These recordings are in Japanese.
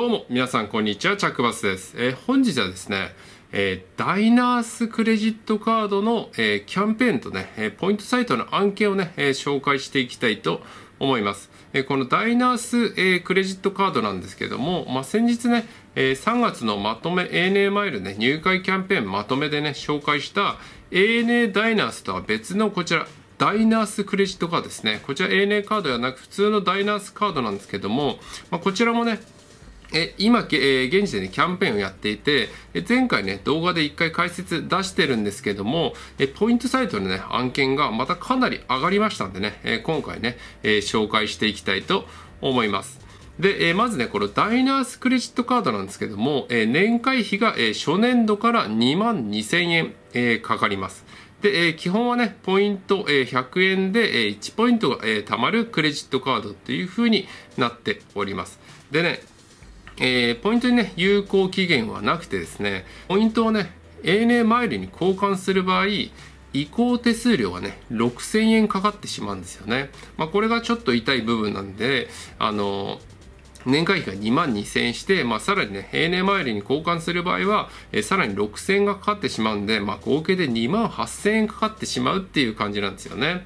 どうも皆さんこんにちはチャックバスです、えー、本日はですね、えー、ダイナースクレジットカードの、えー、キャンペーンとね、えポイントサイトの案件をね、え紹介していきたいと思います、えこのダイナース、えクレジットカードなんですけども、まあ、先日ね、え3月のまとめ ANA マイルね入会キャンペーンまとめでね紹介した ANA ダイナースとは別のこちらダイナースクレジットカードですね。こちら ANA カードではなく普通のダイナースカードなんですけども、まあ、こちらもね、え今、えー、現時点でキャンペーンをやっていて、え前回ね、動画で一回解説出してるんですけども、えポイントサイトのね、案件がまたかなり上がりましたんでね、え今回ね、え紹介していきたいと思います。で、えまずね、このダイナースクレジットカードなんですけども、え年会費が、え初年度から2万2000円、えかかります。で、え基本はね、ポイント、え100円で、え1ポイントが、え貯まるクレジットカードというふうになっております。でね、えー、ポイントにね、有効期限はなくてですね、ポイントをね、ANA マイルに交換する場合、移行手数料がね、6000円かかってしまうんですよね。まあ、これがちょっと痛い部分なんで、あの年会費が2万2000円して、まあ、さらにね、平年マイルに交換する場合は、えさらに6000円がかかってしまうんで、まあ、合計で2万8000円かかってしまうっていう感じなんですよね。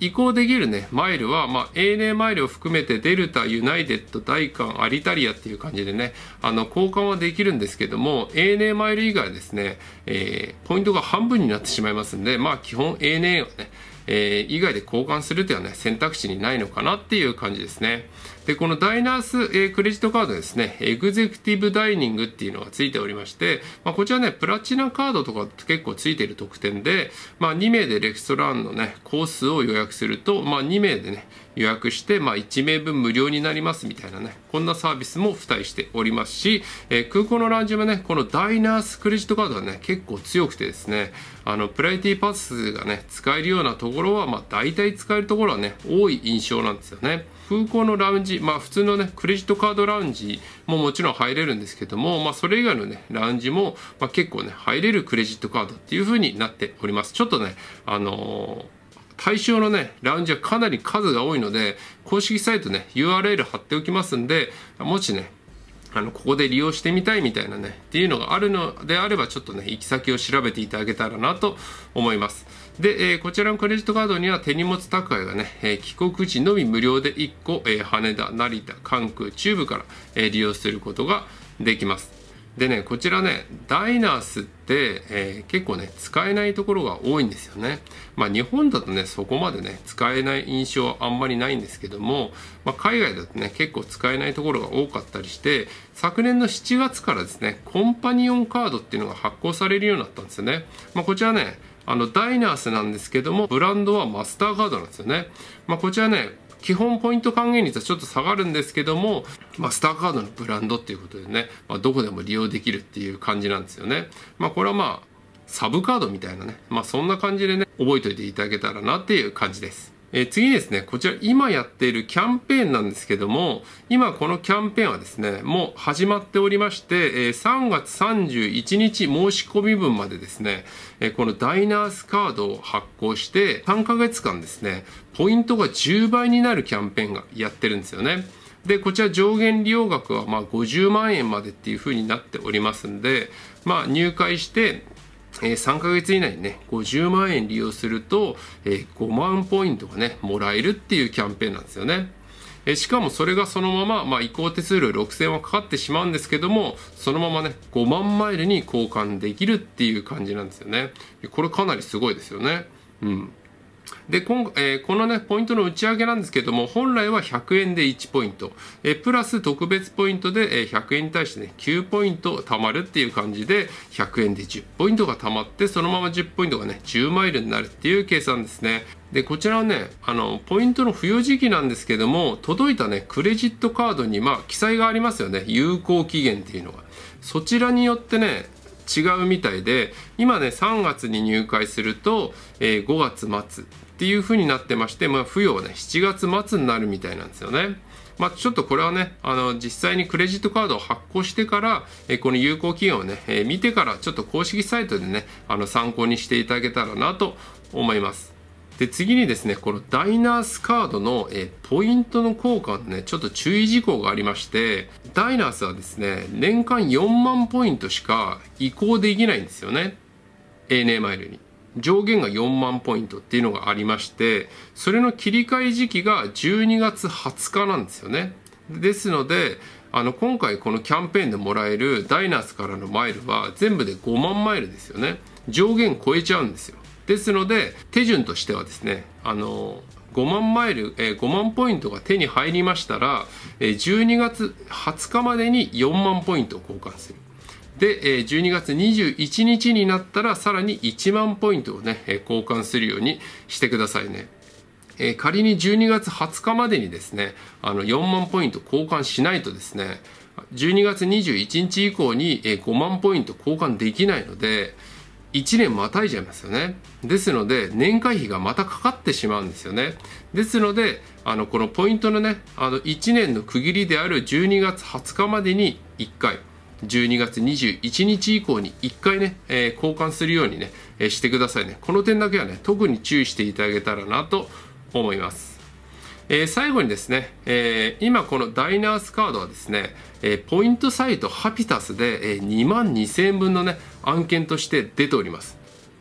移行できるね、マイルは、まあ、ANA マイルを含めて、デルタ、ユナイテッド、大韓、アリタリアっていう感じでね、あの、交換はできるんですけども、ANA マイル以外はですね、えー、ポイントが半分になってしまいますんで、まあ、基本 ANA をね、えー、以外で交換するというのは、ね、選択肢にないのかなっていう感じですね。で、このダイナース、えー、クレジットカードですね、エグゼクティブダイニングっていうのがついておりまして、まあ、こちらね、プラチナカードとか結構ついてる特典で、まあ、2名でレストランのね、コースを予約すると、まあ、2名でね、予約して、まあ、1名分無料になりますみたいなね、こんなサービスも付帯しておりますし、えー、空港のラウンジもね、このダイナースクレジットカードはね、結構強くてですね、あの、プライティパスがね、使えるようなところは、まあ、大体使えるところはね、多い印象なんですよね。空港のラウンジ、まあ普通のね、クレジットカードラウンジももちろん入れるんですけども、まあそれ以外のね、ラウンジも、まあ、結構ね、入れるクレジットカードっていう風になっております。ちょっとね、あのー対象のね、ラウンジはかなり数が多いので、公式サイトね、URL 貼っておきますんで、もしね、あの、ここで利用してみたいみたいなね、っていうのがあるのであれば、ちょっとね、行き先を調べていただけたらなと思います。で、えー、こちらのクレジットカードには手荷物宅配がね、えー、帰国時のみ無料で1個、えー、羽田、成田、関空、中部から、え利用することができます。でねこちらねダイナースって、えー、結構ね使えないところが多いんですよね。まあ日本だとねそこまでね使えない印象はあんまりないんですけども、まあ、海外だとね結構使えないところが多かったりして昨年の7月からですねコンパニオンカードっていうのが発行されるようになったんですよね。まあ、こちらねあのダイナースなんですけどもブランドはマスターカードなんですよね。まあ、こちらね基本ポイント還元率はちょっと下がるんですけども、まあ、スターカードのブランドっていうことでね、まあ、どこでも利用できるっていう感じなんですよね。まあ、これはまあサブカードみたいなね、まあ、そんな感じでね覚えておいていただけたらなっていう感じです。え次ですね、こちら今やっているキャンペーンなんですけども、今このキャンペーンはですね、もう始まっておりまして、え3月31日申し込み分までですね、えこのダイナースカードを発行して、3ヶ月間ですね、ポイントが10倍になるキャンペーンがやってるんですよね。で、こちら上限利用額はま50万円までっていうふうになっておりますんで、まあ、入会して、えー、3ヶ月以内にね、50万円利用すると、えー、5万ポイントがね、もらえるっていうキャンペーンなんですよね。えしかもそれがそのまま、まあ、移行手数料6000はかかってしまうんですけどもそのままね5万マイルに交換できるっていう感じなんですよねこれかなりすごいですよねうんで、今えー、このね、ポイントの打ち上げなんですけども、本来は100円で1ポイント、えー、プラス特別ポイントで、えー、100円に対してね、9ポイント貯まるっていう感じで、100円で10ポイントが貯まって、そのまま10ポイントがね、10マイルになるっていう計算ですね。で、こちらはね、あの、ポイントの付与時期なんですけども、届いたね、クレジットカードに、まあ、記載がありますよね。有効期限っていうのが。そちらによってね、違うみたいで今ね3月に入会すると、えー、5月末っていう風になってまして、まあ、付与はね7月末になるみたいなんですよね。まあ、ちょっとこれはねあの実際にクレジットカードを発行してから、えー、この有効期限をね、えー、見てからちょっと公式サイトでねあの参考にしていただけたらなと思います。で次にですねこのダイナースカードの、えポイントの効果のねちょっと注意事項がありましてダイナースはですね年間4万ポイントしか移行できないんですよね ANA マイルに上限が4万ポイントっていうのがありましてそれの切り替え時期が12月20日なんですよねですのであの今回このキャンペーンでもらえるダイナースからのマイルは全部で5万マイルですよね上限超えちゃうんですよですので手順としてはですねあの5万マイル、えー、5万ポイントが手に入りましたら、えー、12月20日までに4万ポイントを交換する。で、えー、12月21日になったらさらに1万ポイントをね、えー、交換するようにしてくださいね。えー、仮に12月20日までにですね、あの4万ポイント交換しないとですね、12月21日以降に5万ポイント交換できないので、1年またいじゃいますよねですので年会費がまたかかってしまうんですよねですのであのこのポイントのねあの1年の区切りである12月20日までに1回12月21日以降に1回ね、えー、交換するようにね、えー、してくださいねこの点だけはね特に注意していただけたらなと思いますえー、最後にですね、えー、今このダイナースカードはですね、えー、ポイントサイトハピタスで、え2万2000円分のね案件として出ております、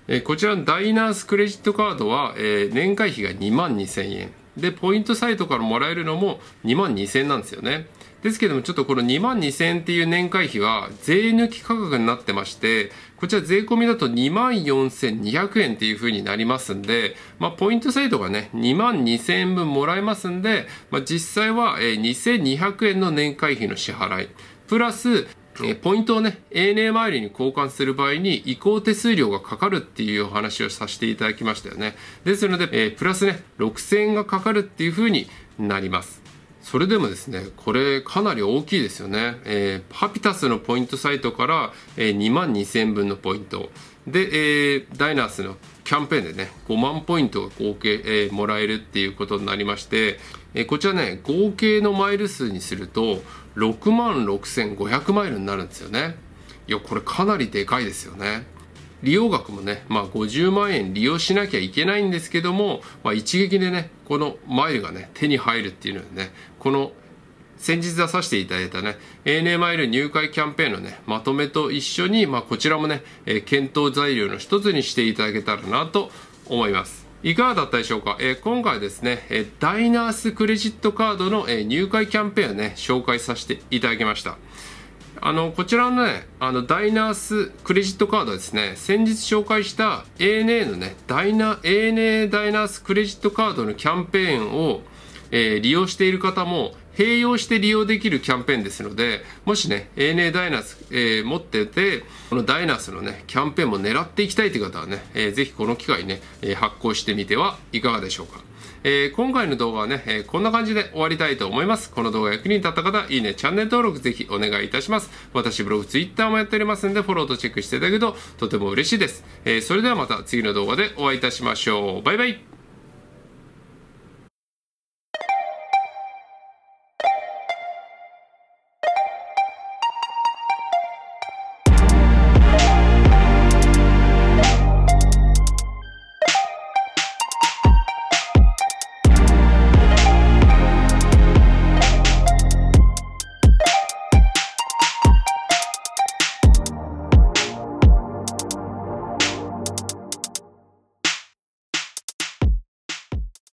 えこちらのダイナースクレジットカードは、え年会費が2万2000円でポイントサイトからもらえるのも2万2000円なんですよねですけどもちょっとこの2万2000円っていう年会費は税抜き価格になってましてこちら税込みだと2万4200円っていう風になりますんで、まあ、ポイントサイトがね2万2000円分もらえますんで、まあ、実際は2200円の年会費の支払いプラスえポイントをね ANA 周りに交換する場合に移行手数料がかかるっていうお話をさせていただきましたよねですので、えプラスね6000円がかかるっていうふうになりますそれでもですねこれかなり大きいですよね、えー、ハピタスのポイントサイトから、え2万2000分のポイントで、えー、ダイナースのキャンペーンでね5万ポイントが合計、えー、もらえるっていうことになりまして、えこちらね合計のマイル数にすると6万6500マイルになるんですよねいやこれかなりでかいですよね利用額もね、まあ、50万円利用しなきゃいけないんですけども、まあ、一撃でねこのマイルがね手に入るっていうのはねこの先日出させていただいたね ANA マイル入会キャンペーンのねまとめと一緒に、まあ、こちらもね、えー、検討材料の一つにしていただけたらなと思いますいかがだったでしょうか、えー、今回ですね、えダイナースクレジットカードの、え入会キャンペーンをね、紹介させていただきました。あの、こちらのね、あの、ダイナースクレジットカードはですね、先日紹介した ANA のね、ダイナ、ANA ダイナースクレジットカードのキャンペーンを、えー、利用している方も併用して利用できるキャンペーンですのでもしね ANA ダイナス、えー、持っててこのダイナスのねキャンペーンも狙っていきたいという方はね、えー、ぜひこの機会ね発行してみてはいかがでしょうか、えー、今回の動画はね、えー、こんな感じで終わりたいと思いますこの動画役に立った方いいねチャンネル登録ぜひお願いいたします私ブログツイッターもやっておりますんでフォローとチェックしていただるととても嬉しいです、えー、それではまた次の動画でお会いいたしましょうバイバイ